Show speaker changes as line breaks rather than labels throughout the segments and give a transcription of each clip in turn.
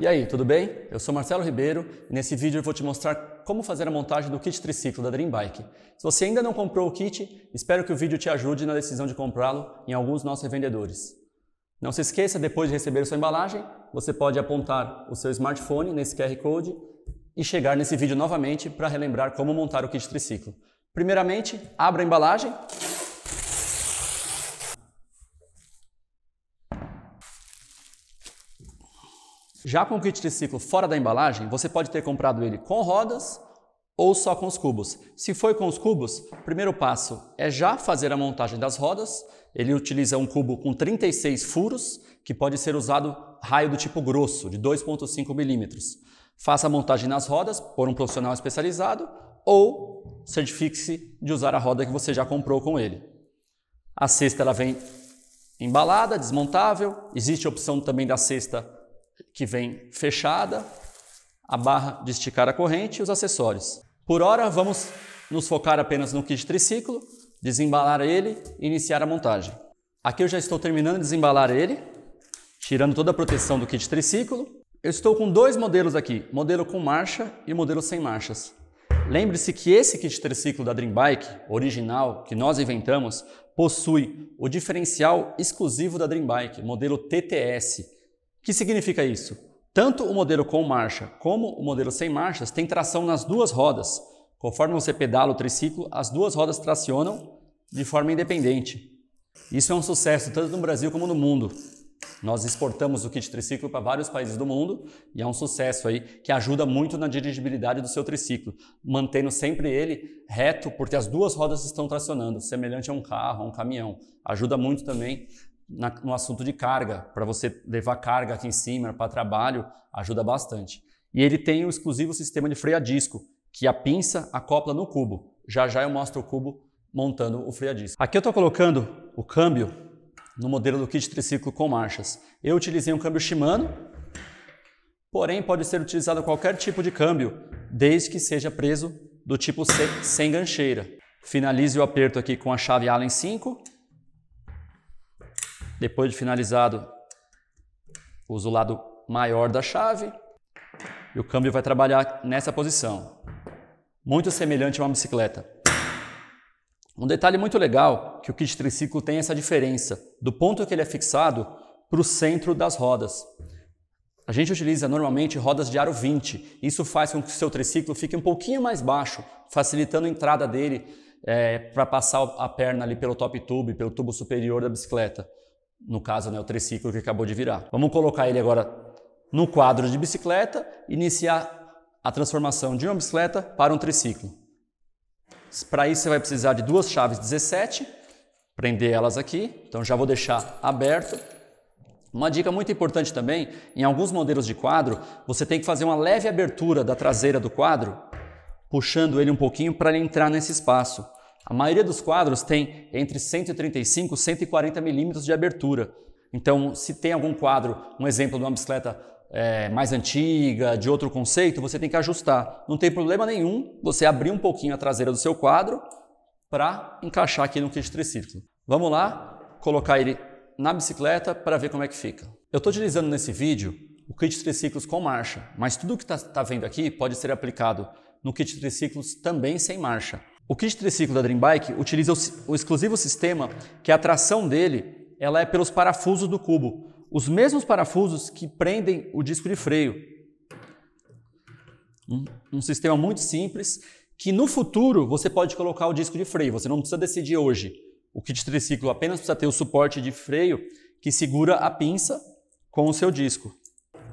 E aí, tudo bem? Eu sou Marcelo Ribeiro e nesse vídeo eu vou te mostrar como fazer a montagem do kit triciclo da Dream Bike. Se você ainda não comprou o kit, espero que o vídeo te ajude na decisão de comprá-lo em alguns nossos revendedores. Não se esqueça, depois de receber sua embalagem, você pode apontar o seu smartphone nesse QR Code e chegar nesse vídeo novamente para relembrar como montar o kit triciclo. Primeiramente, abra a embalagem Já com o kit triciclo fora da embalagem, você pode ter comprado ele com rodas ou só com os cubos. Se foi com os cubos, o primeiro passo é já fazer a montagem das rodas. Ele utiliza um cubo com 36 furos, que pode ser usado raio do tipo grosso, de 2.5 milímetros. Faça a montagem nas rodas por um profissional especializado ou certifique-se de usar a roda que você já comprou com ele. A cesta ela vem embalada, desmontável. Existe a opção também da cesta que vem fechada, a barra de esticar a corrente e os acessórios. Por hora, vamos nos focar apenas no kit triciclo, desembalar ele e iniciar a montagem. Aqui eu já estou terminando de desembalar ele, tirando toda a proteção do kit triciclo. Eu estou com dois modelos aqui, modelo com marcha e modelo sem marchas. Lembre-se que esse kit triciclo da Dream Bike, original, que nós inventamos, possui o diferencial exclusivo da Dream Bike, modelo TTS, o que significa isso? Tanto o modelo com marcha como o modelo sem marchas tem tração nas duas rodas. Conforme você pedala o triciclo, as duas rodas tracionam de forma independente. Isso é um sucesso tanto no Brasil como no mundo. Nós exportamos o kit triciclo para vários países do mundo e é um sucesso aí que ajuda muito na dirigibilidade do seu triciclo, mantendo sempre ele reto, porque as duas rodas estão tracionando, semelhante a um carro, a um caminhão. Ajuda muito também na, no assunto de carga, para você levar carga aqui em cima para trabalho, ajuda bastante. E ele tem o um exclusivo sistema de freio a disco, que a pinça acopla no cubo. Já já eu mostro o cubo montando o freio a disco. Aqui eu estou colocando o câmbio no modelo do kit triciclo com marchas. Eu utilizei um câmbio Shimano, porém pode ser utilizado qualquer tipo de câmbio, desde que seja preso do tipo C sem gancheira. Finalize o aperto aqui com a chave Allen 5 depois de finalizado, uso o lado maior da chave e o câmbio vai trabalhar nessa posição. Muito semelhante a uma bicicleta. Um detalhe muito legal que o kit triciclo tem essa diferença do ponto que ele é fixado para o centro das rodas. A gente utiliza normalmente rodas de aro 20. Isso faz com que o seu triciclo fique um pouquinho mais baixo, facilitando a entrada dele é, eh, para passar a perna ali pelo top tube, pelo tubo superior da bicicleta. No caso, né, o triciclo que acabou de virar. Vamos colocar ele agora no quadro de bicicleta, iniciar a transformação de uma bicicleta para um triciclo. Para isso, você vai precisar de duas chaves 17, prender elas aqui. Então, já vou deixar aberto. Uma dica muito importante também, em alguns modelos de quadro, você tem que fazer uma leve abertura da traseira do quadro, puxando ele um pouquinho para ele entrar nesse espaço. A maioria dos quadros tem entre 135 e 140 milímetros de abertura. Então, se tem algum quadro, um exemplo de uma bicicleta é, mais antiga, de outro conceito, você tem que ajustar. Não tem problema nenhum você abrir um pouquinho a traseira do seu quadro para encaixar aqui no kit triciclo. Vamos lá colocar ele na bicicleta para ver como é que fica. Eu estou utilizando nesse vídeo o kit triciclos com marcha, mas tudo que está tá vendo aqui pode ser aplicado no kit triciclos também sem marcha. O kit triciclo da Dream Bike utiliza o, exclusivo sistema que a tração dele ela é pelos parafusos do cubo, os mesmos parafusos que prendem o disco de freio. Um, um sistema muito simples que no futuro você pode colocar o disco de freio, você não precisa decidir hoje. O kit triciclo apenas precisa ter o suporte de freio que segura a pinça com o seu disco.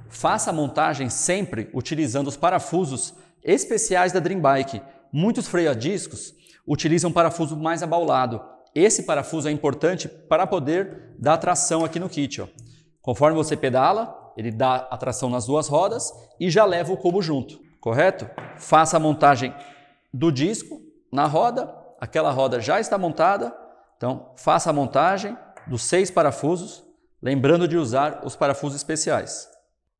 Faça a montagem sempre utilizando os parafusos especiais da Dream Bike muitos freios a discos utilizam parafuso mais abaulado. Esse parafuso é importante para poder dar tração aqui no kit. Ó. Conforme você pedala, ele dá a tração nas duas rodas e já leva o cubo junto, correto? Faça a montagem do disco na roda, aquela roda já está montada, então faça a montagem dos seis parafusos, lembrando de usar os parafusos especiais.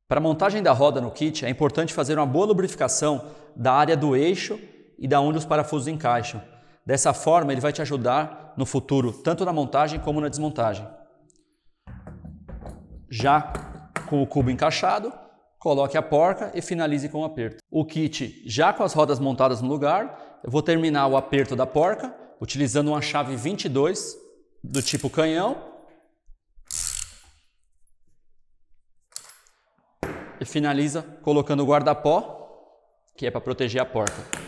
Para a montagem da roda no kit, é importante fazer uma boa lubrificação da área do eixo e da onde os parafusos encaixam. Dessa forma, ele vai te ajudar no futuro, tanto na montagem como na desmontagem. Já com o cubo encaixado, coloque a porca e finalize com o aperto. O kit já com as rodas montadas no lugar, eu vou terminar o aperto da porca utilizando uma chave 22 do tipo canhão e finaliza colocando o guarda-pó, que é para proteger a porca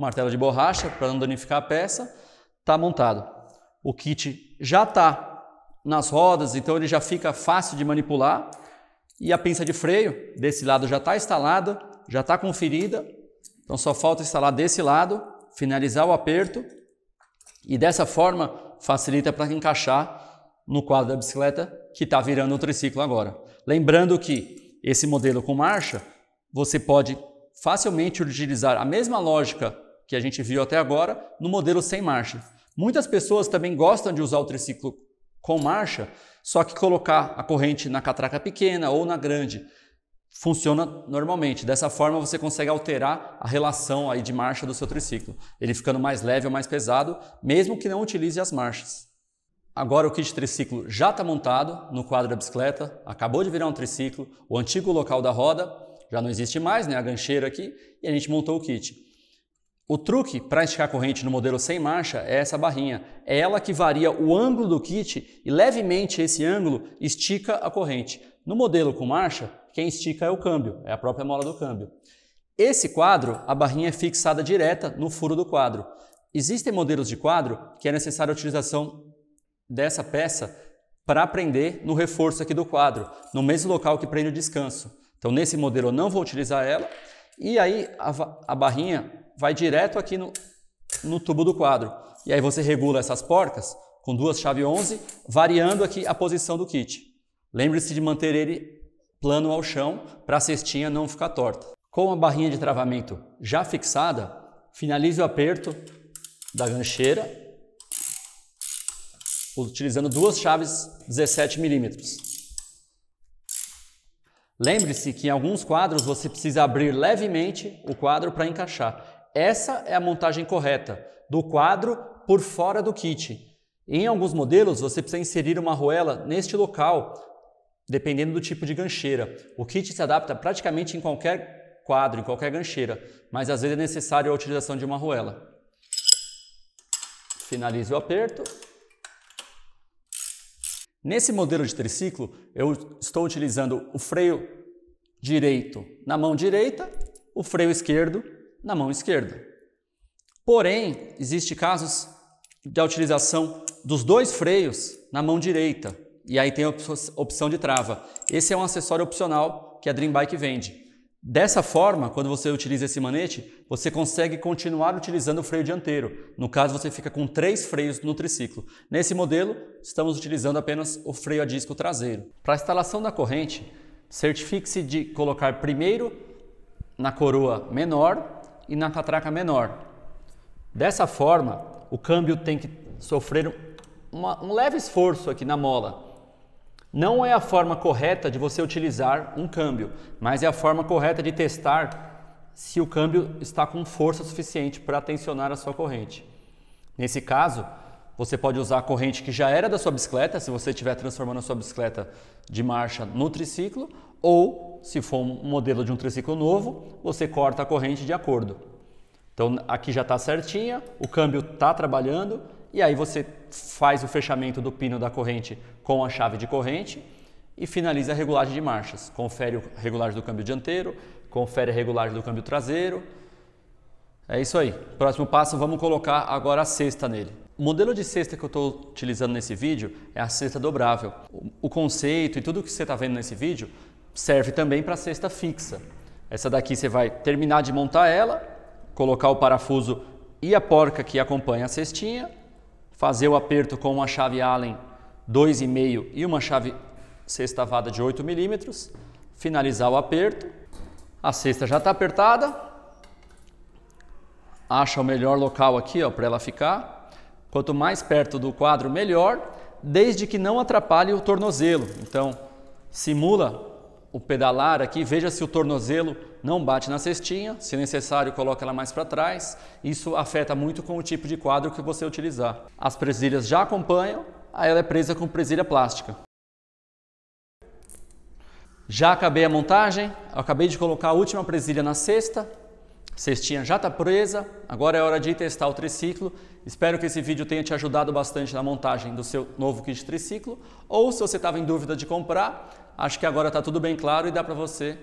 martelo de borracha para não danificar a peça, está montado. O kit já está nas rodas, então ele já fica fácil de manipular. E a pinça de freio desse lado já está instalada, já está conferida. Então só falta instalar desse lado, finalizar o aperto e dessa forma facilita para encaixar no quadro da bicicleta que está virando o triciclo agora. Lembrando que esse modelo com marcha, você pode facilmente utilizar a mesma lógica que a gente viu até agora no modelo sem marcha. Muitas pessoas também gostam de usar o triciclo com marcha, só que colocar a corrente na catraca pequena ou na grande funciona normalmente. Dessa forma você consegue alterar a relação aí de marcha do seu triciclo, ele ficando mais leve ou mais pesado, mesmo que não utilize as marchas. Agora o kit triciclo já está montado no quadro da bicicleta, acabou de virar um triciclo, o antigo local da roda já não existe mais, né, a gancheira aqui, e a gente montou o kit. O truque para esticar a corrente no modelo sem marcha é essa barrinha. É ela que varia o ângulo do kit e levemente esse ângulo estica a corrente. No modelo com marcha, quem estica é o câmbio, é a própria mola do câmbio. Esse quadro, a barrinha é fixada direta no furo do quadro. Existem modelos de quadro que é necessária a utilização dessa peça para prender no reforço aqui do quadro, no mesmo local que prende o descanso. Então, nesse modelo eu não vou utilizar ela. E aí a, a barrinha vai direto aqui no, no tubo do quadro. E aí você regula essas porcas com duas chaves 11, variando aqui a posição do kit. Lembre-se de manter ele plano ao chão para a cestinha não ficar torta. Com a barrinha de travamento já fixada, finalize o aperto da gancheira utilizando duas chaves 17 milímetros. Lembre-se que em alguns quadros você precisa abrir levemente o quadro para encaixar. Essa é a montagem correta, do quadro por fora do kit. Em alguns modelos, você precisa inserir uma arruela neste local, dependendo do tipo de gancheira. O kit se adapta praticamente em qualquer quadro, em qualquer gancheira, mas às vezes é necessário a utilização de uma arruela. Finalize o aperto. Nesse modelo de triciclo, eu estou utilizando o freio direito na mão direita, o freio esquerdo na mão esquerda. Porém, existem casos de utilização dos dois freios na mão direita. E aí tem a opção de trava. Esse é um acessório opcional que a Dream Bike vende. Dessa forma, quando você utiliza esse manete, você consegue continuar utilizando o freio dianteiro. No caso, você fica com três freios no triciclo. Nesse modelo, estamos utilizando apenas o freio a disco traseiro. Para a instalação da corrente, certifique-se de colocar primeiro na coroa menor e na catraca menor. Dessa forma, o câmbio tem que sofrer uma, um leve esforço aqui na mola. Não é a forma correta de você utilizar um câmbio, mas é a forma correta de testar se o câmbio está com força suficiente para tensionar a sua corrente. Nesse caso, você pode usar a corrente que já era da sua bicicleta, se você estiver transformando a sua bicicleta de marcha no triciclo, ou, se for um modelo de um triciclo novo, você corta a corrente de acordo. Então aqui já está certinha, o câmbio está trabalhando e aí você faz o fechamento do pino da corrente com a chave de corrente e finaliza a regulagem de marchas. Confere a regulagem do câmbio dianteiro, confere a regulagem do câmbio traseiro. É isso aí. Próximo passo, vamos colocar agora a cesta nele. O modelo de cesta que eu estou utilizando nesse vídeo é a cesta dobrável. O conceito e tudo que você está vendo nesse vídeo serve também para cesta fixa. Essa daqui você vai terminar de montar ela, colocar o parafuso e a porca que acompanha a cestinha, fazer o aperto com uma chave Allen 2,5 e uma chave sextavada de 8 milímetros, finalizar o aperto, a cesta já está apertada, acha o melhor local aqui para ela ficar, quanto mais perto do quadro melhor, desde que não atrapalhe o tornozelo, então simula o pedalar aqui, veja se o tornozelo não bate na cestinha, se necessário coloca ela mais para trás, isso afeta muito com o tipo de quadro que você utilizar. As presilhas já acompanham, aí ela é presa com presilha plástica. Já acabei a montagem, acabei de colocar a última presilha na cesta, a cestinha já está presa, agora é hora de testar o triciclo. Espero que esse vídeo tenha te ajudado bastante na montagem do seu novo kit triciclo, ou se você estava em dúvida de comprar, Acho que agora está tudo bem claro e dá para você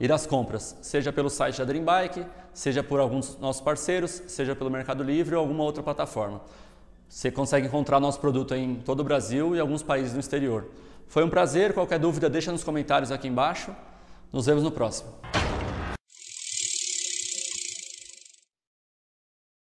ir às compras, seja pelo site da Dream Bike, seja por alguns nossos parceiros, seja pelo Mercado Livre ou alguma outra plataforma. Você consegue encontrar nosso produto em todo o Brasil e alguns países no exterior. Foi um prazer, qualquer dúvida deixa nos comentários aqui embaixo. Nos vemos no próximo.